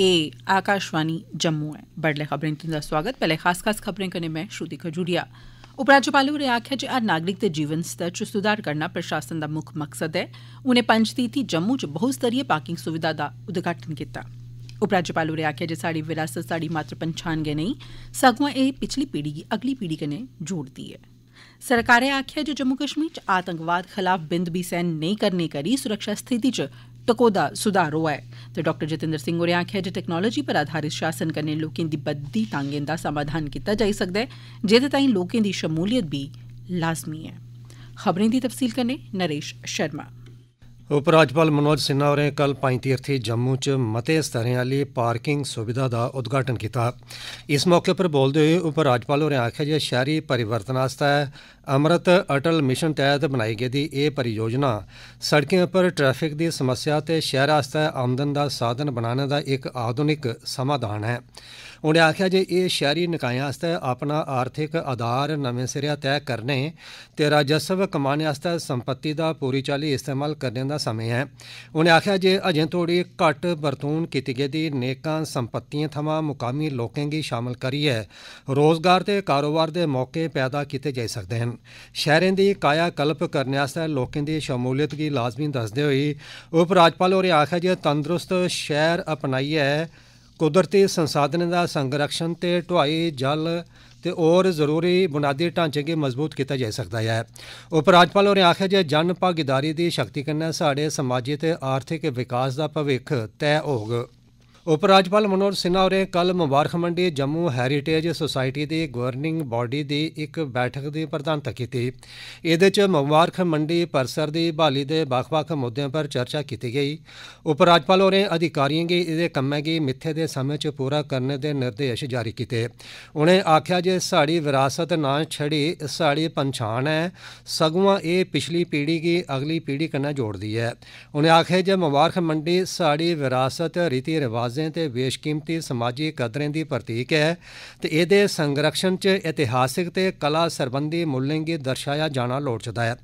ए आकाशवाणी जम्मू ऐ बडले खबरें च तुंदा सोआगत पैहले खास खास खबरें कन्नै में श्रुति खजूरिया उपराज्यपाल होरें आक्खेआ जे हर नागरिक दे जीवन स्तर च सुधार करना प्रशासन दा मुक्ख मकसद ऐ उनें पंजतीर्थी जम्मू च बहुस्तरीय पार्किंग सुविधा दा उद्घाटन कीता उपराज्यपाल होरें आक्खेआ जे स्हाड़ी विरासत साढ़ी मात्र पंछान गै नेई सगुआं एह् पिछली पीढ़ी गी अगली पीढ़ी कन्नै जोड़दी ऐ सरकारै आक्खेआ ऐ जे जम्मू कश्मीर च आतंकवाद खलाफ बिंद बी सैह्न नेई करने करी सुरक्षा स्थिति च टकोह्दा सुधार होआ ऐ ते डॉ जितेन्द्र सिंह होरें आक्खेआ जे टेक्नोलाजी पर आधारित शासन कन्नै लोकें दी बघदी तांगें दा समाधान कीता जाई सकदा ऐ जेदे ताईं लोकें दी शमूलियत बी लाज़मी ऐ ਉਪ ਰਾਜਪਾਲ ਮਨੋਜ ਸਿਨਹਾ ਹੋਰੇ ਕੱਲ ਪੰਜ ਤੀਰਥੀ ਜੰਮੂ ਚ ਮਤੇ ਸਤਰੇ ਵਾਲੀ ਪਾਰਕਿੰਗ ਸੁਵਿਧਾ ਦਾ ਉਦਘਾਟਨ ਕੀਤਾ ਇਸ ਮੌਕੇ ਪਰ ਬੋਲਦੇ ਹੋਏ ਉਪ ਰਾਜਪਾਲ ਹੋਰੇ ਆਖਿਆ ਜੇ ਸ਼ਹਿਰੀ ਪਰਿਵਰਤਨ ਆਸਤਾ ਹੈ ਅਮਰਤ ਅਟਲ ਮਿਸ਼ਨ ਤਹਿਤ ਬਣਾਈ ਗਈ ਦੀ ਇਹ ਪਰਿਯੋਜਨਾ ਸੜਕਾਂ ਉਪਰ ਟ੍ਰੈਫਿਕ ਦੀ ਸਮੱਸਿਆ ਤੇ ਸ਼ਹਿਰ ਆਸਤਾ ਆਮਦਨ ਦਾ ਸਾਧਨ ਬਣਾਉਣ ਦਾ ਇੱਕ ਆਧੁਨਿਕ ਸਮਾਧਾਨ ਹੈ ਉਹਨੇ ਆਖਿਆ ਜੇ ਇਹ ਸ਼ਹਿਰੀ ਨਿਕਾਇਆਂ ਵਾਸਤੇ ਆਪਣਾ ਆਰਥਿਕ ਆਧਾਰ ਨਵੇਂ ਸਿਰਿਆ ਤੈਅ ਕਰਨੇ ਤੇ ਰਾਜਸਵ ਕਮਾਣ ਵਾਸਤੇ ਸੰਪਤੀ ਦਾ ਪੂਰੀ ਚਾਲੀ ਇਸਤੇਮਾਲ ਕਰਨ ਦਾ ਸਮੇਂ ਹੈ ਉਹਨੇ ਆਖਿਆ ਜੇ ਅਜੇ ਥੋੜੀ ਘੱਟ ਵਰਤੂਨ ਕੀਤੀ ਗਈ ਦੀ ਨੇਕਾਂ ਸੰਪਤੀਆਂ ਥਮਾ ਮੁਕਾਮੀ ਲੋਕਾਂ ਦੀ ਸ਼ਾਮਲ ਕਰੀ ਹੈ ਰੋਜ਼ਗਾਰ ਤੇ ਕਾਰੋਬਾਰ ਦੇ ਮੌਕੇ ਪੈਦਾ ਕੀਤੇ ਜਾ ਸਕਦੇ ਹਨ ਸ਼ਹਿਰਾਂ ਦੀ ਕਾਇਆ ਕਲਪ ਕਰਨ ਵਾਸਤੇ ਲੋਕਾਂ ਦੀ ਸ਼ਮੂਲੀਅਤ ਦੀ ਲਾਜ਼ਮੀ ਦੱਸਦੇ ਹੋਏ ਉਪ ਰਾਜਪਾਲ ਹੋਰੇ ਆਖਿਆ ਜੇ ਤੰਦਰੁਸਤ ਸ਼ਹਿਰ ਅਪਣਾਈਏ ਕੁਦਰਤੀ ਸੰਸਾਧਨਾਂ ਦਾ ਸੰਰਕਸ਼ਣ ਤੇ ਢੁਆਈ ਜਲ ਤੇ ਹੋਰ ਜ਼ਰੂਰੀ ਬੁਨਿਆਦੀ ਢਾਂਚੇ ਕੇ ਮਜ਼ਬੂਤ ਕੀਤਾ ਜਾ ਸਕਦਾ ਹੈ ਉਪ ਰਾਜਪਾਲ ਹੋਰੇ ਆਖਿਆ ਜੇ ਜਨ ਭਾਗੀਦਾਰੀ ਦੀ ਸ਼ਕਤੀ ਕਨੇ ਸਾਡੇ ਸਮਾਜਿਕ ਤੇ ਆਰਥਿਕ ਵਿਕਾਸ ਦਾ ਭਵਿੱਖ ਤੈਅ ਹੋਗ ਉਪਰਾਜਪਾਲ ਮਨੋਜ ਸਿਨਾ ਹੋਰੇ ਕੱਲ ਮੁਬਾਰਕ ਮੰਡੀ ਜੰਮੂ ਹੈਰੀਟੇਜ ਸੁਸਾਇਟੀ ਦੀ ਗਵਰਨਿੰਗ ਬਾਡੀ ਦੀ ਇੱਕ ਬੈਠਕ ਦੀ ਪ੍ਰਧਾਨਤਾ ਕੀਤੀ ਇਹਦੇ ਚ ਮੁਬਾਰਕ ਮੰਡੀ ਪਰਸਰ ਦੀ ਬਹਾਲੀ ਦੇ ਵੱਖ-ਵੱਖ ਮੁੱਦਿਆਂ ਪਰ ਚਰਚਾ ਕੀਤੀ ਗਈ ਉਪ ਰਾਜਪਾਲ ਹੋਰੇ ਅਧਿਕਾਰੀਆਂ ਗੇ ਇਹਦੇ ਕੰਮਾਂ ਗੇ ਮਿੱਥੇ ਦੇ ਸਮੇਂ ਚ ਪੂਰਾ ਕਰਨ ਦੇ ਨਿਰਦੇਸ਼ ਜਾਰੀ ਕੀਤੇ ਉਹਨੇ ਆਖਿਆ ਜੇ ਸਾੜੀ ਵਿਰਾਸਤ ਨਾ ਛੜੀ ਸਾੜੀ ਪਛਾਣ ਹੈ ਸਗੋਂ ਇਹ ਪਿਛਲੀ ਪੀੜ੍ਹੀ ਗੇ ਅਗਲੀ ਪੀੜ੍ਹੀ ਕੰਨਾ ਜੋੜਦੀ ਹੈ ਉਹਨੇ ਆਖਿਆ ਜੇ ਮੁਬਾਰਕ ਮੰਡੀ ਸਾੜੀ ਵਿਰਾਸਤ ਰੀਤੀ ਰਿਵਾਜ ਫਰਜ਼ਾਂ ਤੇ ਬੇਸ਼ਕੀਮਤੀ ਸਮਾਜੀ ਕਦਰਾਂ ਦੀ ਪ੍ਰਤੀਕ ਹੈ ਤੇ ਇਹਦੇ ਸੰਗ੍ਰਹਿਣ ਚ ਇਤਿਹਾਸਿਕ ਤੇ ਕਲਾ ਸਰਬੰਧੀ ਮੁੱਲਾਂ ਦੀ ਦਰਸਾਇਆ ਜਾਣਾ ਲੋੜ ਚਦਾ ਹੈ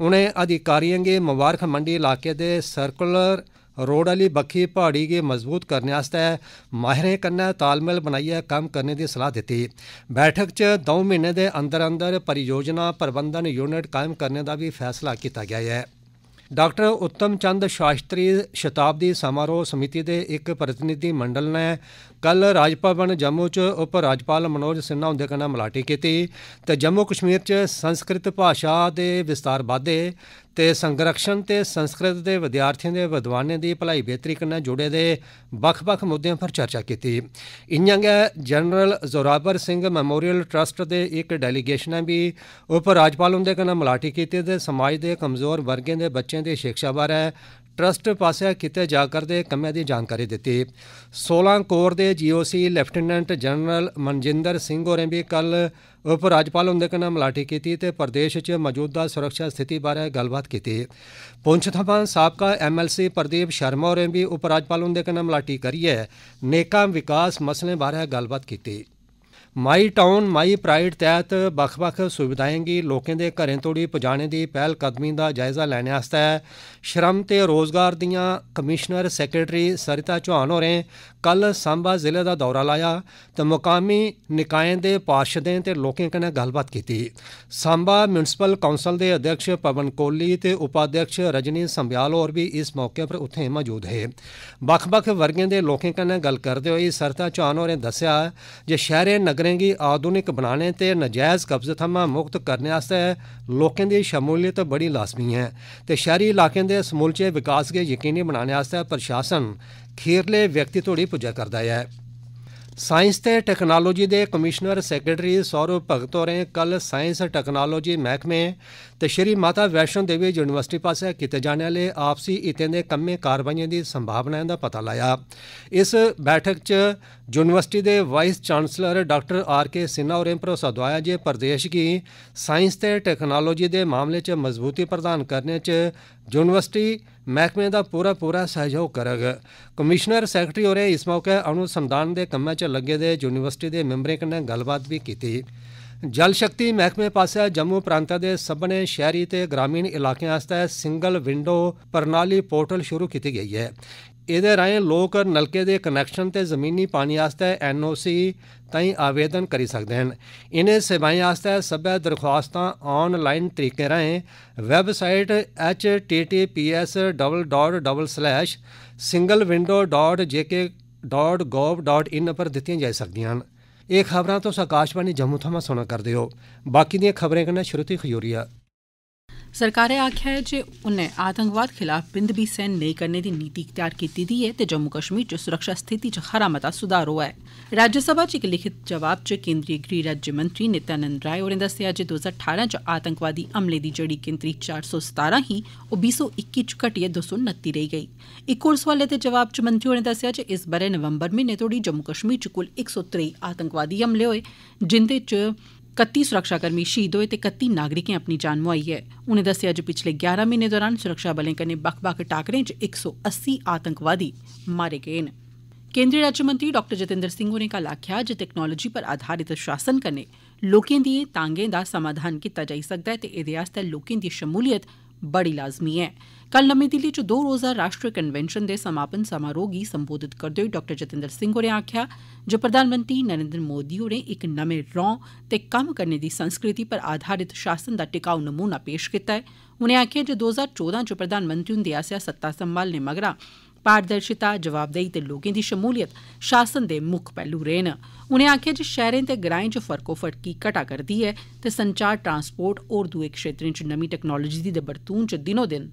ਉਹਨੇ ਅਧਿਕਾਰੀਆਂ ਦੇ ਮੁਬਾਰਕ ਮੰਡੀ ਇਲਾਕੇ ਦੇ ਸਰਕੂਲਰ ਰੋਡ ਵਾਲੀ ਬੱਖੀ ਪਹਾੜੀ ਕੇ ਮਜ਼ਬੂਤ ਕਰਨ ਵਾਸਤੇ ਮਾਹਰੇ ਕੰਨਾ ਤਾਲਮੇਲ ਬਣਾਈਏ ਕੰਮ ਕਰਨ ਦੀ ਸਲਾਹ ਦਿੱਤੀ ਬੈਠਕ ਚ 2 ਮਹੀਨੇ ਦੇ ਅੰਦਰ ਅੰਦਰ ਪਰਿਯੋਜਨਾ ਪ੍ਰਬੰਧਨ ਯੂਨਿਟ ਕਾਇਮ ਕਰਨ ਦਾ ਵੀ ਫੈਸਲਾ ਕੀਤਾ ਗਿਆ ਹੈ ਡਾਕਟਰ ਉੱਤਮ ਚੰਦ ਸ਼ਾਸਤਰੀ ਸ਼ਤਾਬਦੀ ਸਮਾਰੋਹ ਸਮਿਤੀ ਦੇ ਇੱਕ ਪ੍ਰਤੀਨਿਧੀ ਮੰਡਲ ਨੇ ਕੱਲ ਰਾਜ ਭਵਨ ਜੰਮੂ 'ਚ ਉਪ ਰਾਜਪਾਲ ਮਨੋਜ ਸਿੰਘ ਹੁੰਦੇ ਕਨਾ ਮਲਾਟੀ ਕੀਤੀ ਤੇ ਜੰਮੂ ਕਸ਼ਮੀਰ 'ਚ ਸੰਸਕ੍ਰਿਤ ਭਾਸ਼ਾ ਦੇ ਵਿਸਤਾਰ ਵਾਧੇ ਤੇ ਸੰਗਰਖਣ ਤੇ ਸੰਸਕ੍ਰਿਤ ਦੇ ਵਿਦਿਆਰਥੀਆਂ ਦੇ ਵਿਦਵਾਨਾਂ ਦੀ ਭਲਾਈ ਬਿਹਤਰੀ ਕਰਨ ਨਾਲ ਜੁੜੇ ਦੇ ਵੱਖ-ਵੱਖ ਮੁੱਦਿਆਂ 'ਤੇ ਚਰਚਾ ਕੀਤੀ ਗਿਆ general Zorabar Singh memorial trust ਦੇ ਇੱਕ ਡੈਲੀਗੇਸ਼ਨ ਵੀ ਉਪ ਰਾਜਪਾਲ ਹੁੰਦੇ ਕਨ ਮਲਾਟੀ ਕੀਤੀ ਤੇ ਸਮਾਜ ਦੇ ਕਮਜ਼ੋਰ ਵਰਗਾਂ ਦੇ ਬੱਚਿਆਂ ਦੀ ਸਿੱਖਿਆ ਬਾਰੇ ਟਰਸਟ ਪਾਸਿਆ ਕਿਤੇ ਜਾ ਕਰਦੇ ਕੰਮਾਂ ਦੀ ਜਾਣਕਾਰੀ ਦਿੱਤੀ 16 ਕੋਰ ਦੇ GOC lieutenant general Manjinder Singh ਹੋਰੇ ਵੀ ਕੱਲ ਉਪ ਰਾਜਪਾਲ ਹੁੰਦੇ ਕਨ ਮਲਾਟੀ ਕੀਤੀ ਤੇ ਪ੍ਰਦੇਸ਼ 'ਚ ਮੌਜੂਦਾ ਸੁਰੱਖਿਆ ਸਥਿਤੀ ਬਾਰੇ ਗੱਲਬਾਤ ਕੀਤੀ ਪੁੰਛ ਥਾਂ ਸਾਬਕਾ ਐਮਐਲਸੀ ਪ੍ਰਦੀਪ ਸ਼ਰਮਾ ਹੋਰੇ ਵੀ ਉਪ ਰਾਜਪਾਲ ਹੁੰਦੇ ਕਨ ਮਲਾਟੀ ਕਰੀ ਹੈ ਵਿਕਾਸ ਮਸਲੇ ਬਾਰੇ ਗੱਲਬਾਤ ਕੀਤੀ ਮਾਈ ਟਾਊਨ ਮਾਈ ਪ੍ਰਾਈਡ ਤਹਿਤ ਬਖਬਖ ਵੱਖ ਸੁਵਿਧਾਵਾਂ ਲੋਕਾਂ ਦੇ ਘਰੇ ਤੋੜੀ ਪਹੁੰਚਾਣੇ ਦੀ ਪਹਿਲ ਕਦਮੀ ਦਾ ਜਾਇਜ਼ਾ ਲੈਣ ਵਾਸਤੇ ਸ਼ਰਮ ਤੇ ਰੋਜ਼ਗਾਰ ਦੀਆਂ ਕਮਿਸ਼ਨਰ ਸੈਕਟਰੀ ਸਰਿਤਾ ਚੌਹਾਨ ਹੋਰੇ ਕੱਲ ਸੰਭਾ ਜ਼ਿਲ੍ਹੇ ਦਾ ਦੌਰਾ ਲਾਇਆ ਤੇ ਮੁਕਾਮੀ ਨਿਕਾਇਆਂ ਦੇ ਪਾਰਸ਼ਦਾਂ ਤੇ ਲੋਕਾਂ ਕਨੇ ਗੱਲਬਾਤ ਕੀਤੀ ਸੰਭਾ ਮਿਊਨਿਸਪਲ ਕਾਉਂਸਲ ਦੇ ਅਧਿਕਸ਼ ਪਵਨ ਕੋਲੀ ਤੇ ਉਪਾਧਿਕਸ਼ ਰਜਨੀ ਸੰਭਿਆਲ ਹੋਰ ਵੀ ਇਸ ਮੌਕੇ ਪਰ ਉੱਥੇ ਮੌਜੂਦ ਹੈ ਵੱਖ-ਵੱਖ ਵਰਗਾਂ ਦੇ ਲੋਕਾਂ ਕਨੇ ਗੱਲ ਕਰਦੇ ਹੋਏ ਸਰਤਾ ਚੌਹਾਨ ਹੋਰੇ ਦੱਸਿਆ ਜੇ ਸ਼ਹਿਰੇ ਨਗਰਾਂ ਦੀ ਆਧੁਨਿਕ ਬਣਾਉਣੇ ਤੇ ਨਜਾਇਜ਼ ਕਬਜ਼ੇ ਤੋਂ ਮੁਕਤ ਕਰਨੇ ਆਸਤੇ ਲੋਕਾਂ ਦੀ ਸ਼ਮੂਲੀਅਤ ਬੜੀ ਲਾਜ਼ਮੀ ਹੈ ਤੇ ਸ਼ਹਿਰੀ ਇਲਾਕਿਆਂ ਦੇ ਸਮੁੱਲਚੇ ਵਿਕਾਸ ਦੇ ਯਕੀਨੀ ਬਣਾਉਣ ਵਾਸਤੇ ਪ੍ਰਸ਼ਾਸਨ ਖੇਰਲੇ ਵਿਅਕਤੀ ਤੋੜੀ ਪੂਜਾ ਕਰਦਾ ਹੈ ਸਾਇੰਸ ਤੇ ਟੈਕਨੋਲੋਜੀ ਦੇ ਕਮਿਸ਼ਨਰ ਸੈਕਟਰੀ ਸੌਰਵ ਭਗਤ ਹੋਰੇ ਕੱਲ ਸਾਇੰਸ ਟੈਕਨੋਲੋਜੀ ਮਹਿਕਮੇ ਤੇ ਸ਼੍ਰੀ ਮਾਤਾ ਵੈਸ਼ਨ ਦੇਵੀ ਯੂਨੀਵਰਸਿਟੀ ਪਾਸੇ ਕੀਤੇ ਜਾਣ ਵਾਲੇ ਆਪਸੀ ਇਤੇ ਦੇ ਕੰਮੇ ਕਾਰਵਾਈਆਂ ਦੀ ਸੰਭਾਵਨਾ ਦਾ ਪਤਾ ਲਾਇਆ ਇਸ ਬੈਠਕ 'ਚ ਯੂਨੀਵਰਸਿਟੀ ਦੇ vice chancellor doctor R K Sina ਹੋਰੇ ਭਰੋਸਾ ਦਵਾਇਆ ਜੇ ਪ੍ਰਦੇਸ਼ ਕੀ ਸਾਇੰਸ ਤੇ ਟੈਕਨੋਲੋਜੀ ਦੇ ਮਾਮਲੇ 'ਚ ਮਜ਼ਬੂਤੀ ਪ੍ਰਦਾਨ ਕਰਨੇ 'ਚ ਯੂਨੀਵਰਸਿਟੀ ਮਹਿਕਮੇ ਦਾ ਪੂਰਾ ਪੂਰਾ ਸਹਿਯੋਗ ਕਰਗ ਕਮਿਸ਼ਨਰ ਸੈਕਟਰੀ ਹੋਰੇ ਇਸ ਮੌਕੇ ਅਨੁਸੰਧਾਨ ਦੇ ਕੰਮਾਂ 'ਚ ਲੱਗੇ ਦੇ ਯੂਨੀਵਰਸਿਟੀ ਦੇ ਮੈਂਬਰਾਂ ਕੰਨ ਗੱਲਬਾਤ ਵੀ ਕੀਤੀ ਜਲ ਸ਼ਕਤੀ ਮਹਿਕਮੇ ਪਾਸੇ ਜੰਮੂ ਪ੍ਰਾਂਤ ਦੇ ਸਭਨੇ ਸ਼ਹਿਰੀ ਤੇ ਗ੍ਰਾਮੀਣ ਇਲਾਕਿਆਂ ਵਾਸਤੇ ਸਿੰਗਲ ਵਿੰਡੋ ਪ੍ਰਣਾਲੀ ਪੋਰਟਲ ਸ਼ੁਰੂ ਕੀਤੀ ਗਈ ਹੈ ਇਹਦੇ ਰਾਹੀਂ ਲੋਕ ਨਲਕੇ ਦੇ ਕਨੈਕਸ਼ਨ ਤੇ ਜ਼ਮੀਨੀ ਪਾਣੀ ਆਸਤੇ ਐਨਓਸੀ ਤਾਈਂ ਆਵੇਦਨ ਕਰੀ ਸਕਦੇ ਹਨ ਇਹਨੇ ਸੇਵਾਵਾਂ ਆਸਤੇ ਸਭਾ ਦਰਖਾਸਤਾਂ ਆਨਲਾਈਨ ਤਰੀਕੇ ਰਾਹੀਂ ਵੈਬਸਾਈਟ https://singlewindow.jk.gov.in ਪਰ ਦਿੱਤੀਆਂ ਜਾ ਸਕਦੀਆਂ ਹਨ ਇਹ ਖਬਰਾਂ ਤੋਂ ਸਕਾਸ਼ਵਾਨੀ ਜੰਮੂ ਤੋਂ ਸੁਣਾ ਕਰਦੇ ਹੋ ਬਾਕੀ ਦੀਆਂ ਖਬਰਾਂ ਕਰਨਾ ਸ਼ਰੂਤੀ ਖਯੂਰੀਆ सरकारै आक्खेआ ऐ जे उन्नै आतंकवाद खिलाफ बिंद बी सैहन नेई करने दी नीति इख्तेयार कीती दी ऐ ते जम्मू कश्मीर च सुरक्षा स्थिति च खरा मता सुधार होआ ऐ राज्यसभा च इक लिखित जवाब च केन्द्रीय गृह राज्यमंत्री नित्यानंद राय होरें दस्सेआ जे दो ज्हार ठारां च आतंकवादी हमले दी जेड़ी गिनतरी चार सौ सतारां ही ओह् बीह् सौ इक्की च घटियै दो सौ नत्ती रेही गेई इक होर सोआलै दे जवाब च मंत्री होरें दस्सेआ जे इस ब'रे नवम्बर म्हीने तोड़ी जम्मू कश्मीर च कुल इक सौ त्रेई आतंकवादी हमले होए जिन्दे च 31 सुरक्षाकर्मी शहीद होए ते 31 नागरिकें अपनी जान मुहाई ऐ उनें दस्सेआ जे पिछले 11 महीने दौरान सुरक्षाबलें कन्नै बक्ख बक्ख टाकरें च 180 आतंकवादी मारे गए न केन्द्री राज्यमंत्री डॉ जितेंद्र सिंह होरें कल आक्खेआ जे तकनालोजी पर आधारित शासन कन्नै लोकें दिएं तांगें दा समाधान कीता जाई सकदा ऐ ते एह्दे आस्तै लोकें दी शमूलियत कल नमीं दिल्ली च दो रोज़ा राष्ट्रीय कन्वेंषन दे समापन समारोह गी संबोधित करदे होई डॉ जितेंद्र सिंह होरें आक्खेआ जे प्रधानमंत्री नरेन्द्र मोदी होरें इक नमें रौं ते कम्म करने दी संस्कृति पर आधारित शासन दा टिकाऊ नमूना पेश कीता ऐ उनें आक्खेआ जे दो हजार चौदां च प्रधानमंत्री हुंदे आस्सेआ सत्ता संभालने मगरा पारदर्शिता जवाबदेही ते लोकें दी शमूलियत शासन दे मुक्ख पैहलू रेह न उनें आक्खेआ जे शैहरें ते ग्राएं च फर्कोफर्की घटा करदी ऐ ते संचार ट्रांसपोर्ट होर दुए क्षेत्रें च नमीं टकनालोजी दे बरतून च दिनो दिन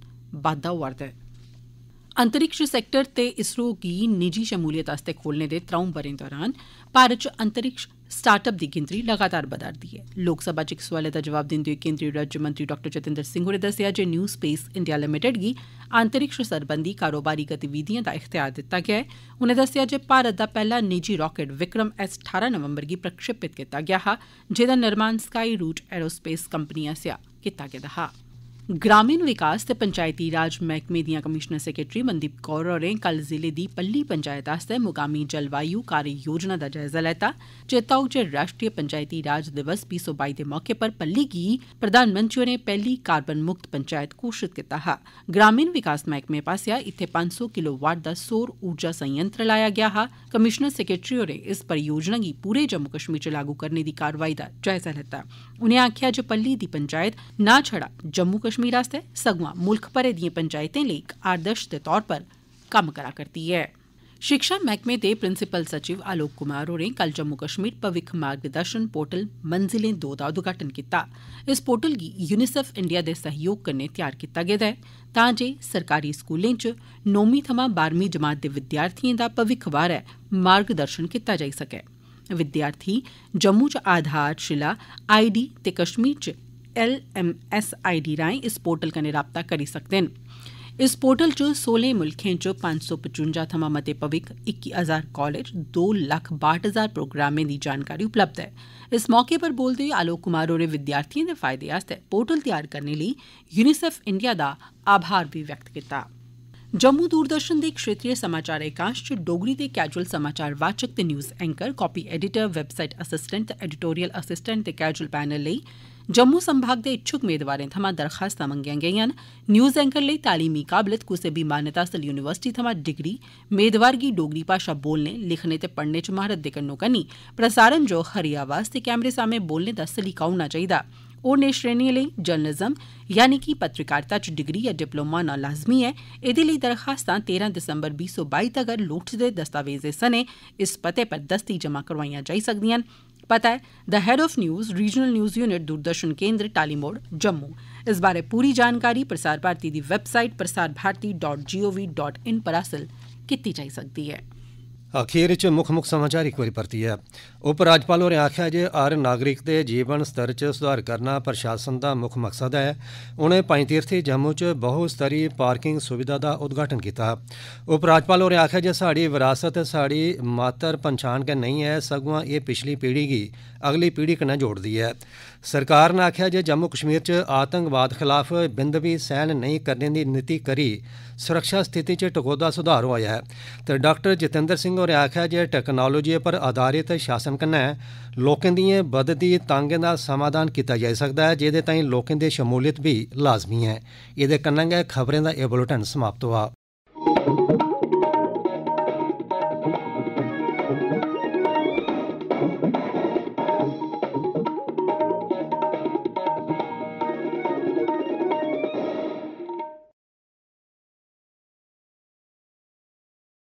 बाद्दा होआ'रदा ऐ अंतरिक्ष सैक्टर ते इसरो गी निजी शमूलियत आस्तै खोलने दे त्र'ऊं ब'रें दौरान भारत च अंतरिक्ष स्टार्टअप दी गिनतरी लगातार बदा'रदी ऐ लोकसभा च इक सोआलै दा जवाब दिंदे होई केन्द्री राज्यमंत्री डाक्टर जितेन्द्र सिंह होरें दस्सेआ जे न्यू स्पेस इंडिया लिमिटेड गी अंतरिक्ष सरबंधी कारोबारी गतिविधिएं दा इख्तियार दित्ता गेआ ऐ उनें दस्सेआ जे भारत दा पैहला निजी रॉकेट विक्रम एस ठारां नवम्बर गी प्रक्षेपित कीता गेआ हा जेदा निर्माण स्काई रूट एरोस्पेस कंपनी आस्सेआ कीता गेदा हा ग्रामीण विकास ते पंचैती राज मैह्कमे दियां कमीशनर सैक्रेटरी मनदीप कौर होरें कल जिले दी पल्ली पंचैत आस्तै मुकामी जलवायु कार्य योजना दा जायजा लैता चेता होग जे राष्ट्रीय पंचैती राज दिवस बीह् सौ बाई दे मौके पर पल्ली गी प्रधानमंत्री होरें पैह्ली कार्बन मुक्त पंचैत घोषित कीता हा ग्रामीण विकास मैह्कमे पास्सेआ इत्थे पंज सौ किलोवाट दा सौर ऊर्जा संयंत्र लाया गेआ हा कमीशनर सैक्रेटरी होरें इस परियोजना गी पूरे जम्मू कश्मीर च लागू करने दी कार्रवाई दा जायजा लैता उनें आखेआ जे पल्ली दी पंचैत नां छड़ा जम्मू कश्मीर आस्तै सगुआ मुल्ख भरै दियें पंचायतें लेई इक आदर्श दे तौरा पर कम्म करा'रदी ऐ षिक्षा मैह्कमे दे प्रिंसिपल सचिव आलोक कुमार होरें कल जम्मू कश्मीर भविक्ख मार्गदर्शन पोर्टल मंजिलें दो दा उदघाटन कीता इस पोर्टल गी यूनीसेफ इंडिया दे सहयोग कन्नै तैयार कीता गेदा ऐ तां जे सरकारी स्कूलें च नौमीं थमां बारहमीं जमात दे विद्यार्थिएं दा भविक्ख बारै मार्गदर्शन कीता जाई सकै विद्यार्थी जम्मू च आधार शिला आईडी ते कश्मीर च L M S I D राएं इस पोर्टल कन्नै राबता करी सकदे न इस पोर्टल च सोलें मुल्खें च पंज सौ पचुंजा थमां मते भविक्ख इक्की हजार कालेज दो लक्ख बाट हजार प्रोग्रामें दी जानकारी उपलब्ध ऐ इस मौके पर बोलदे होई आलोक कुमार होरें विद्यार्थिएं दे फायदे आस्तै पोर्टल तैयार करने लेई यूनिसेफ इंडिया दा आभार भी व्यक्त कीता जम्मू दूरदर्शन दे क्षेत्रीय समाचार एकांश च डोगरी दे कैजुअल समाचार वाचक ते news anchor copy editor website assistant ते एडिटोरियल असिस्टेंट ते कैजुअल पैनल लेई जम्मू संभाग दे इच्छुक मेदवारें थमां दरखास्तां मंगियां गेइयां न न्यूज एंकर लेई तालीमी काबलियत कुसै बी मान्यता हासल युनिवर्सिटी थमां डिग्री मेदवार गी डोगरी भाषा बोलने लिखने ते पढ़ने च म्हारत दे कन्नो कन्नी प्रसारण जोग खरी आवाज ते कैमरे सामने बोलने दा सलीका होना चाहिदा होरनें श्रेणिएं लेई जर्नलिज्म यानी कि पत्रकारिता च डिग्री या डिप्लोमा होना लाजमी ऐ एह्दे लेई दरखास्तां तेरां दिसंबर बीह् सौ बाई तगर लोड़चदे दस्तावेजें सने इस पते पर दस्ती जमा करोआइयां जाई सकदियां न पता है the head of news regional news unit Doordarshan Kendra Talimod Jammu इस बारे पूरी जानकारी प्रसार भारती की website Prasar Bharati dot G O V dot in पर हासिल की जा सकती है ਅਖੀਰ ਵਿੱਚ ਮੁੱਖ-ਮੁੱਖ ਸਮਾਚਾਰ ਇੱਕ ਵਾਰੀ ਹੈ ਉਪ ਰਾਜਪਾਲ ਹੋਰੇ ਆਖਿਆ ਜੇ ਆਰ ਨਾਗਰਿਕ ਦੇ ਜੀਵਨ ਸਤਰ 'ਚ ਸੁਧਾਰ ਕਰਨਾ ਪ੍ਰਸ਼ਾਸਨ ਦਾ ਮੁੱਖ ਮਕਸਦ ਹੈ ਉਹਨੇ ਪੰਜ ਤੀਰਥੀ ਜੰਮੂ 'ਚ ਬਹੁ ਸਤਰੀ ਪਾਰਕਿੰਗ ਸੁਵਿਧਾ ਦਾ ਉਦਘਾਟਨ ਕੀਤਾ ਉਪ ਰਾਜਪਾਲ ਹੋਰੇ ਆਖਿਆ ਜੇ ਸਾਡੀ ਵਿਰਾਸਤ ਸਾਡੀ ਮਾਤਰ ਪਛਾਣ ਕੇ ਨਹੀਂ ਹੈ ਸਗੋਂ ਇਹ ਪਿਛਲੀ ਪੀੜ੍ਹੀ ਦੀ ਅਗਲੀ ਪੀੜ੍ਹੀ ਕਨਾ ਜੋੜਦੀ ਹੈ ਸਰਕਾਰ ਨੇ ਆਖਿਆ ਜੇ ਜੰਮੂ ਕਸ਼ਮੀਰ 'ਚ ਆਤੰਕਵਾਦ ਖਿਲਾਫ ਬਿੰਦ ਵੀ ਸਹਿਣ ਨਹੀਂ ਕਰਨ ਦੀ ਨੀਤੀ ਕਰੀ ਸੁਰੱਖਿਆ ਸਥਿਤੀ 'ਚ ਟਕੋਦਾ ਸੁਧਾਰ ਹੋਇਆ ਹੈ ਤੇ ਡਾਕਟਰ ਜਤਿੰਦਰ ਸਿੰਘ ਹੋਰ ਆਖਿਆ ਜੇ ਟੈਕਨੋਲੋਜੀ 'ਤੇ ਆਧਾਰਿਤ ਸ਼ਾਸਨ ਕਰਨਾ ਹੈ ਲੋਕਾਂ ਦੀਆਂ ਵੱਧਦੀ ਤੰਗੀਆਂ ਦਾ ਸਮਾਧਾਨ ਕੀਤਾ ਜਾ ਸਕਦਾ ਹੈ ਜਿਹਦੇ ਤਾਈਂ ਲੋਕਾਂ ਦੇ ਸ਼ਮੂਲੀਅਤ ਵੀ ਲਾਜ਼ਮੀ ਹੈ ਇਹਦੇ ਕੰਨਾਂ ਗਏ ਖਬਰਾਂ ਦਾ ਇਹ ਬੁਲੇਟਿਨ ਸਮਾਪਤ ਹੋਆ